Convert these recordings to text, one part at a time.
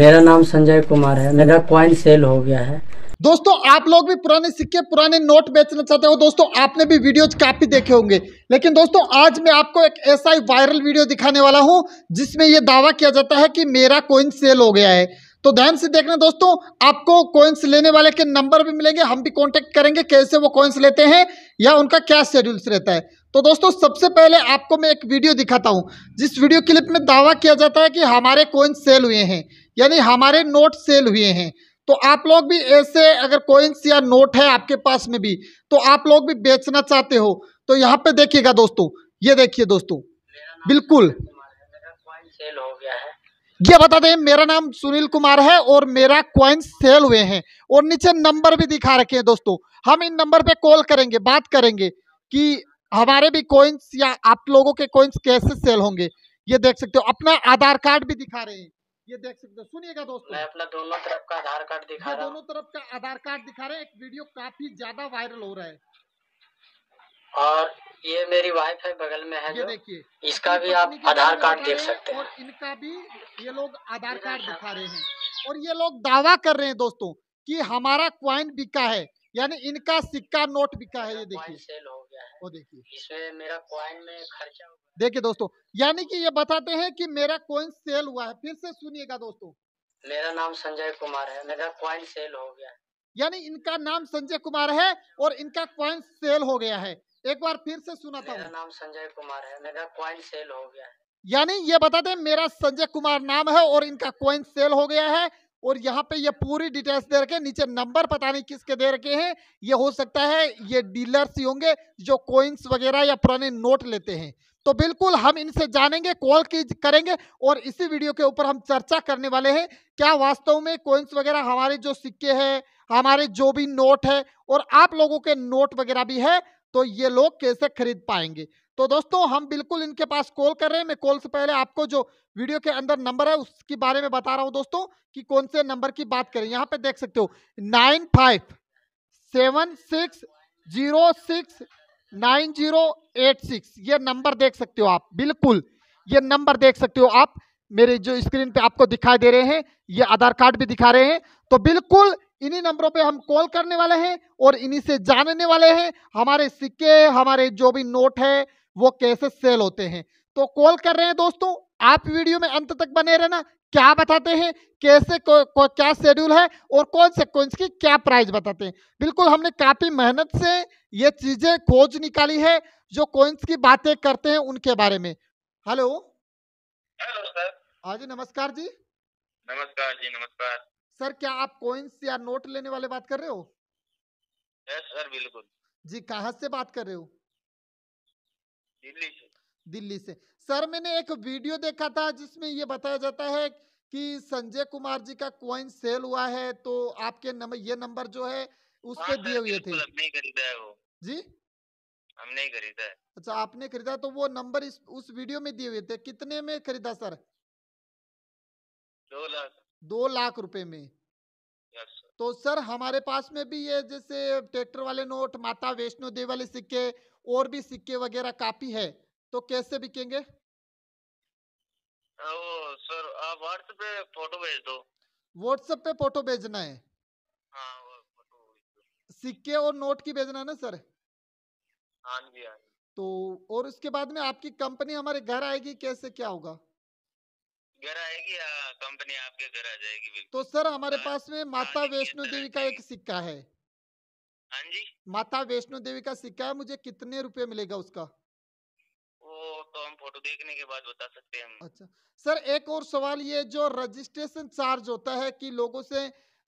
मेरा नाम संजय कुमार है मेरा क्वाइन सेल हो गया है दोस्तों आप लोग भी पुराने सिक्के पुराने नोट बेचना चाहते हो दोस्तों आपने भी वीडियोज काफ़ी देखे होंगे लेकिन दोस्तों आज मैं आपको एक ऐसा ही वायरल वीडियो दिखाने वाला हूं जिसमें यह दावा किया जाता है कि मेरा कॉइन सेल हो गया है तो ध्यान से देखना दोस्तों आपको कॉइन्स लेने वाले के नंबर भी मिलेंगे हम भी कॉन्टेक्ट करेंगे कैसे वो कॉइन्स लेते हैं या उनका क्या शेड्यूल्स रहता है तो दोस्तों सबसे पहले आपको मैं एक वीडियो दिखाता हूँ जिस वीडियो क्लिप में दावा किया जाता है कि हमारे कॉइन्स सेल हुए हैं यानी हमारे नोट सेल हुए हैं तो आप लोग भी ऐसे अगर कोइंस या नोट है आपके पास में भी तो आप लोग भी बेचना चाहते हो तो यहाँ पे देखिएगा दोस्तों ये देखिए दोस्तों बिल्कुल ये बता दें मेरा नाम सुनील कुमार है और मेरा क्वाइन सेल हुए हैं और नीचे नंबर भी दिखा रखे हैं दोस्तों हम इन नंबर पे कॉल करेंगे बात करेंगे कि हमारे भी कोइंस या आप लोगों के कोइंस कैसे सेल होंगे ये देख सकते हो अपना आधार कार्ड भी दिखा रहे हैं ये देख सकते हो सुनिएगा दोस्तों मैं अपना दोनों तरफ का आधार कार्ड दिखा रहा दोनों तरफ का आधार कार्ड दिखा रहे हैं एक वीडियो काफी ज्यादा वायरल हो रहा है और ये मेरी वाइफ है बगल में है ये देखिए इसका भी आप आधार कार्ड देख सकते हैं और इनका भी ये लोग आधार कार्ड दिखा रहे हैं और ये लोग दावा कर रहे हैं दोस्तों कि हमारा क्वाइन बिका है यानी इनका सिक्का नोट बिका है ये देखिए सेल हो गया है वो देखिए इसमें मेरा क्वाइन में खर्चा देखिए दोस्तों यानी कि ये बताते हैं कि मेरा कॉइन सेल हुआ है फिर से सुनिएगा दोस्तों मेरा नाम संजय कुमार है मेरा कॉइन सेल हो गया यानी इनका नाम संजय कुमार है और इनका कॉइन सेल हो गया है एक बार फिर से था मेरा नाम संजय कुमार है मेरा कॉइन सेल हो गया है यानी ये बता दें मेरा संजय कुमार नाम है और इनका कॉइन सेल हो गया है और यहाँ पे ये पूरी डिटेल्स दे रखे नीचे नंबर पता नहीं किसके दे रखे हैं ये हो सकता है ये डीलर्स ही होंगे जो कॉइन्स वगैरह या पुराने नोट लेते हैं तो बिल्कुल हम इनसे जानेंगे कॉल करेंगे और इसी वीडियो के ऊपर हम चर्चा करने वाले हैं क्या वास्तव में कोइंस वगैरह हमारे जो सिक्के हैं हमारे जो भी नोट है और आप लोगों के नोट वगैरह भी है तो ये लोग कैसे खरीद पाएंगे तो दोस्तों हम बिल्कुल इनके पास कॉल कर रहे हैं मैं कॉल से पहले आपको जो वीडियो के अंदर नंबर है उसके बारे में बता रहा हूं दोस्तों कि कौन से नंबर की बात करें यहाँ पे देख सकते हो nine five seven six zero six 9086 ये नंबर देख सकते हो आप बिल्कुल ये नंबर देख सकते हो आप मेरे जो स्क्रीन पे आपको दिखाई दे रहे हैं ये आधार कार्ड भी दिखा रहे हैं तो बिल्कुल इन्हीं नंबरों पे हम कॉल करने वाले हैं और इन्हीं से जानने वाले हैं हमारे सिक्के हमारे जो भी नोट है वो कैसे सेल होते हैं तो कॉल कर रहे हैं दोस्तों आप वीडियो में अंत तक बने रहना क्या बताते हैं कैसे को, को क्या शेड्यूल है और कौन से कौन की क्या प्राइस बताते हैं बिल्कुल हमने काफ़ी मेहनत से ये चीज़ें खोज निकाली है जो कोइंस की बातें करते हैं उनके बारे में हेलो हेलो सर हाँ जी नमस्कार जी नमस्कार जी नमस्कार सर क्या आप कोइंस या नोट लेने वाले बात कर रहे हो सर बिल्कुल जी कहा से बात कर रहे हो दिल्ली से दिल्ली से सर मैंने एक वीडियो देखा था जिसमें ये बताया जाता है कि संजय कुमार जी का कॉइन सेल हुआ है तो आपके नंबर ये नंबर जो है उस हाँ पर दिए हुए थे खरीदा है वो जी हमने खरीदा है अच्छा आपने खरीदा तो वो नंबर इस उस वीडियो में दिए हुए थे कितने में खरीदा सर दो लाख दो लाख रुपए में तो सर हमारे पास में भी ये जैसे ट्रैक्टर वाले नोट माता वैष्णो देवी वाले सिक्के और भी सिक्के वगैरह काफी है तो कैसे बिकेंगे वो सर आप व्हाट्सएप पे फोटो भेज दो व्हाट्सएप पे फोटो भेजना है हाँ, सिक्के और नोट की भेजना है ना सर हाँ जी हाँ तो और उसके बाद में आपकी कंपनी हमारे घर आएगी कैसे क्या होगा घर आएगी हाँ, कंपनी आपके घर आ जाएगी तो सर हमारे आ, हाँ, पास में माता वैष्णो देवी का एक सिक्का है हाँ जी माता वैष्णो देवी का सिक्का है मुझे कितने रुपए मिलेगा उसका फोटो देखने के बाद बता सकते हैं अच्छा सर एक और सवाल ये जो रजिस्ट्रेशन चार्ज होता है कि लोगों से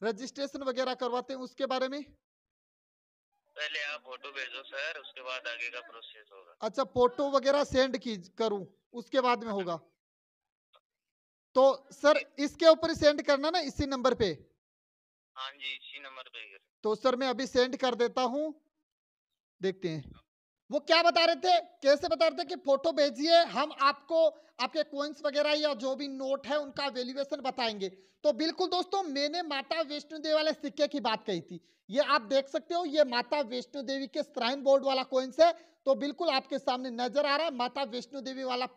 रजिस्ट्रेशन वगैरह करवाते हैं उसके बारे में पहले आप फोटो भेजो सर उसके बाद आगे का प्रोसेस होगा अच्छा फोटो वगैरह सेंड की करूँ उसके बाद में होगा तो सर इसके ऊपर सेंड करना ना इसी नंबर पे हाँ जी इसी नंबर पे तो सर मैं अभी सेंड कर देता हूँ देखते हैं वो क्या बता रहे थे कैसे बता रहे थे कि फोटो भेजिए हम आपको आपके कोइंस वगैरह या जो भी नोट है उनका वैल्यूएशन बताएंगे तो बिल्कुल दोस्तों मैंने माता वैष्णो देवी वाले सिक्के की बात कही थी ये आप देख सकते हो ये माता वैष्णो देवी के श्राइन बोर्ड वाला कोइंस है तो बिल्कुल आपके सामने नजर आ रहा है माता वैष्णो देवी वाला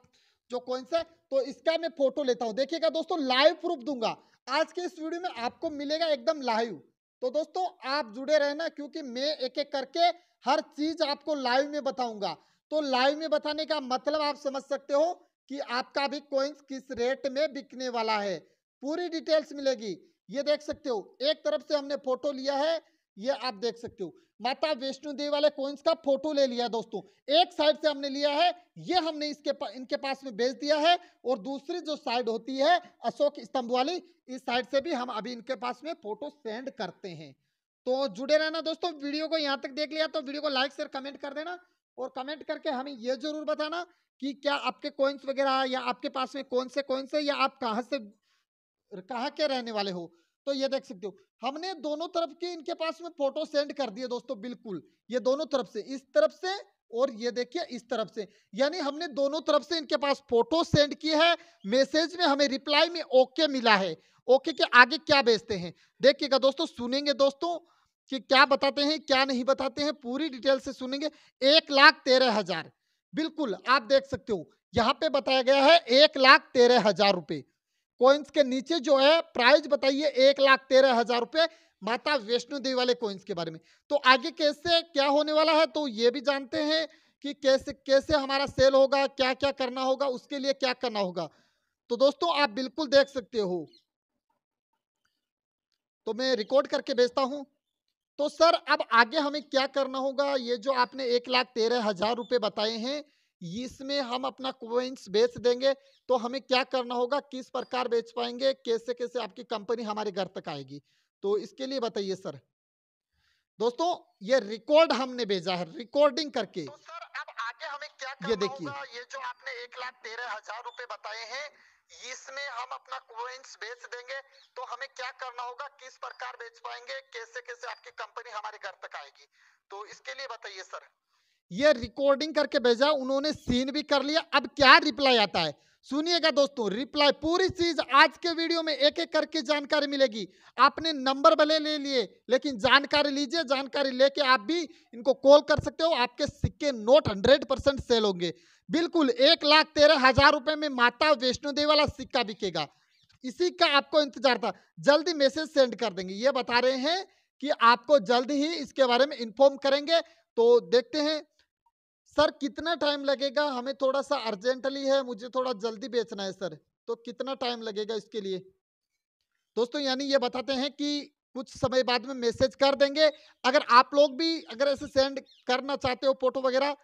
जो कोइंस है तो इसका मैं फोटो लेता हूँ देखिएगा दोस्तों लाइव प्रूफ दूंगा आज के इस वीडियो में आपको मिलेगा एकदम लाइव तो दोस्तों आप जुड़े रहना क्योंकि मैं एक एक करके हर चीज आपको लाइव में बताऊंगा तो लाइव में बताने का मतलब आप समझ सकते हो कि आपका भी कोइंस किस रेट में बिकने वाला है पूरी डिटेल्स मिलेगी ये देख सकते हो एक तरफ से हमने फोटो लिया है ये आप देख सकते हो माता वैष्णो देवी वाले कोइंस का फोटो ले लिया दोस्तों एक साइड से हमने लिया है ये हमने इसके पा, इनके पास में भेज दिया है और दूसरी जो साइड होती है अशोक स्तंभ वाली इस साइड से भी हम अभी इनके पास में फोटो सेंड करते हैं तो जुड़े रहना दोस्तों वीडियो को यहाँ तक देख लिया तो वीडियो को लाइक शेयर कमेंट कर देना और कमेंट करके हमें ये जरूर बताना कि क्या आपके कोइंस वगैरह या आपके पास में कौन से कौन है या आप कहाँ से कहाँ के रहने वाले हो तो ये देख सकते हो हमने दोनों तरफ के इनके पास में फोटो सेंड कर दिए दोस्तों बिल्कुल ये दोनों तरफ से इस तरफ से और ये देखिए इस तरफ से यानी हमने दोनों तरफ से इनके पास फोटो सेंड की है मैसेज में हमें रिप्लाई में ओके मिला है ओके के आगे क्या भेजते हैं देखिएगा दोस्तों सुनेंगे दोस्तों कि क्या बताते हैं क्या नहीं बताते हैं पूरी डिटेल से सुनेंगे एक लाख तेरह हजार बिल्कुल आप देख सकते हो यहाँ पे बताया गया है एक लाख तेरह हजार रुपए कोइंस के नीचे जो है प्राइस बताइए एक लाख तेरह हजार रुपए माता वैष्णो देवी वाले कोइंस के बारे में तो आगे कैसे क्या होने वाला है तो ये भी जानते हैं कि कैसे कैसे हमारा सेल होगा क्या क्या करना होगा उसके लिए क्या करना होगा तो दोस्तों आप बिल्कुल देख सकते हो तो मैं रिकॉर्ड करके भेजता हूं तो सर अब आगे हमें क्या करना होगा ये जो आपने एक लाख तेरह हजार रुपए बताए हैं इसमें हम अपना कोइंस बेच देंगे तो हमें क्या करना होगा किस प्रकार बेच पाएंगे कैसे कैसे आपकी कंपनी हमारे घर तक आएगी तो इसके लिए बताइए सर दोस्तों ये रिकॉर्ड हमने भेजा है रिकॉर्डिंग करके तो सर अब आगे हमें क्या करना ये देखिए ये जो आपने एक लाख तेरह हजार रूपए बताए हैं इसमें हम अपना कोइंस बेच देंगे तो हमें क्या करना होगा किस प्रकार बेच पाएंगे कैसे कैसे आपकी कंपनी हमारे घर तक आएगी तो इसके लिए बताइए सर ये रिकॉर्डिंग करके भेजा उन्होंने सीन भी कर लिया अब क्या रिप्लाई आता है सुनिएगा दोस्तों रिप्लाई पूरी चीज आज के वीडियो में एक एक करके जानकारी मिलेगी आपने नंबर भले ले लिए लेकिन जानकारी लीजिए जानकारी लेके आप भी इनको कॉल कर सकते हो आपके सिक्के नोट हंड्रेड परसेंट सेल होंगे बिल्कुल एक लाख तेरह हजार रुपए में माता वैष्णो देवी वाला सिक्का बिकेगा इसी का आपको इंतजार था जल्दी मैसेज सेंड कर देंगे ये बता रहे हैं कि आपको जल्द ही इसके बारे में इन्फॉर्म करेंगे तो देखते हैं सर कितना टाइम लगेगा हमें थोड़ा सा अर्जेंटली है मुझे थोड़ा जल्दी बेचना है सर तो कितना टाइम लगेगा इसके लिए दोस्तों यानी ये बताते हैं कि कुछ समय बाद में मैसेज कर देंगे अगर आप लोग भी अगर ऐसे सेंड करना चाहते हो फोटो वगैरह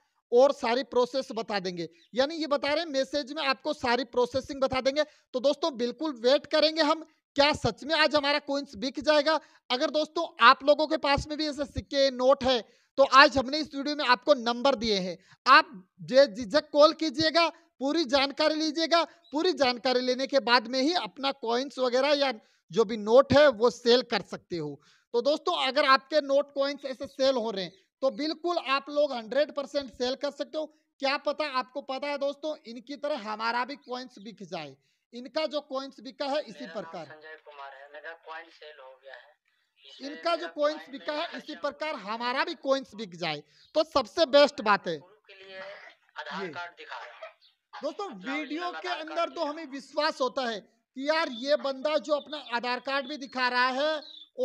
और सारी प्रोसेस बता देंगे यानी ये बता रहे हैं मैसेज में आपको सारी प्रोसेसिंग बता देंगे तो दोस्तों बिल्कुल वेट करेंगे हम क्या सच में आज हमारा कोइंस बिक जाएगा अगर दोस्तों आप लोगों के पास में भी ऐसे सिक्के नोट है तो आज हमने इस वीडियो में आपको नंबर दिए हैं आप जे झिझक कॉल कीजिएगा पूरी जानकारी लीजिएगा पूरी जानकारी लेने के बाद में ही अपना कॉइन्स वगैरह या जो भी नोट है वो सेल कर सकते हो तो दोस्तों अगर आपके नोट कॉइन्स ऐसे सेल हो रहे हैं तो बिल्कुल आप लोग हंड्रेड परसेंट सेल कर सकते हो क्या पता आपको पता है दोस्तों इनकी तरह हमारा भी कॉइन्स बिक जाए इनका जो कॉइन्स बिका है इसी प्रकार संजय कुमार है मेरा कॉइन सेल हो गया है इनका जो कॉइन्स बिका है इसी प्रकार हमारा भी कॉइन्स बिक जाए तो सबसे बेस्ट बात है ये। दोस्तों वीडियो के अंदर तो हमें विश्वास होता है कि यार ये बंदा जो अपना आधार कार्ड भी दिखा रहा है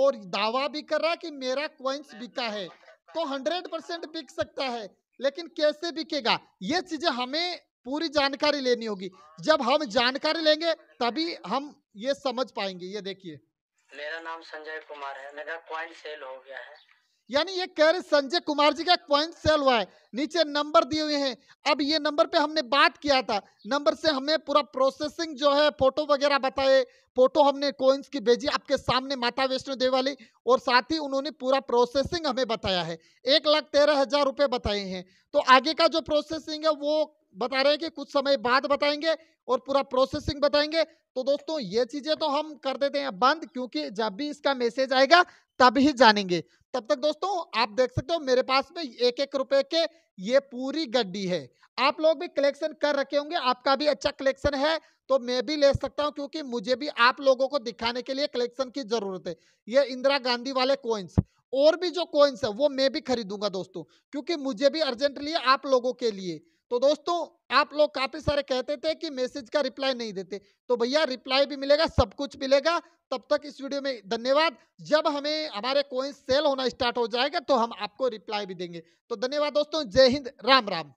और दावा भी कर रहा है कि मेरा क्वाइंस बिका है तो हंड्रेड परसेंट बिक सकता है लेकिन कैसे बिकेगा ये चीजें हमें पूरी जानकारी लेनी होगी जब हम जानकारी लेंगे तभी हम ये समझ पाएंगे ये देखिए मेरा नाम संजय कुमार है मेरा क्वाइंट सेल हो गया है यानी ये कह रहे संजय कुमार जी का क्वाइंट सेल हुआ है नीचे नंबर दिए हुए हैं अब ये नंबर पे हमने बात किया था नंबर से हमें पूरा प्रोसेसिंग जो है फोटो वगैरह बताए फोटो हमने कोइंस की भेजी आपके सामने माता वैष्णो देवी वाली और साथ ही उन्होंने पूरा प्रोसेसिंग हमें बताया है एक लाख तेरह हजार रुपये बताए हैं तो आगे का जो प्रोसेसिंग है वो बता रहे हैं कि कुछ समय बाद बताएंगे और पूरा प्रोसेसिंग बताएंगे तो दोस्तों ये चीजें तो हम कर देते हैं बंद क्योंकि जब भी इसका मैसेज आएगा तब ही जानेंगे तब तक दोस्तों आप देख सकते हो मेरे पास में एक एक रुपए के ये पूरी गड्डी है आप लोग भी कलेक्शन कर रखे होंगे आपका भी अच्छा कलेक्शन है तो मैं भी ले सकता हूं क्योंकि मुझे भी आप लोगों को दिखाने के लिए कलेक्शन की जरूरत है ये इंदिरा गांधी वाले कोइंस और भी जो कोइंस है वो मैं भी खरीदूंगा दोस्तों क्योंकि मुझे भी अर्जेंटली आप लोगों के लिए तो दोस्तों आप लोग काफ़ी सारे कहते थे कि मैसेज का रिप्लाई नहीं देते तो भैया रिप्लाई भी मिलेगा सब कुछ मिलेगा तब तक इस वीडियो में धन्यवाद जब हमें हमारे कोइन सेल होना स्टार्ट हो जाएगा तो हम आपको रिप्लाई भी देंगे तो धन्यवाद दोस्तों जय हिंद राम राम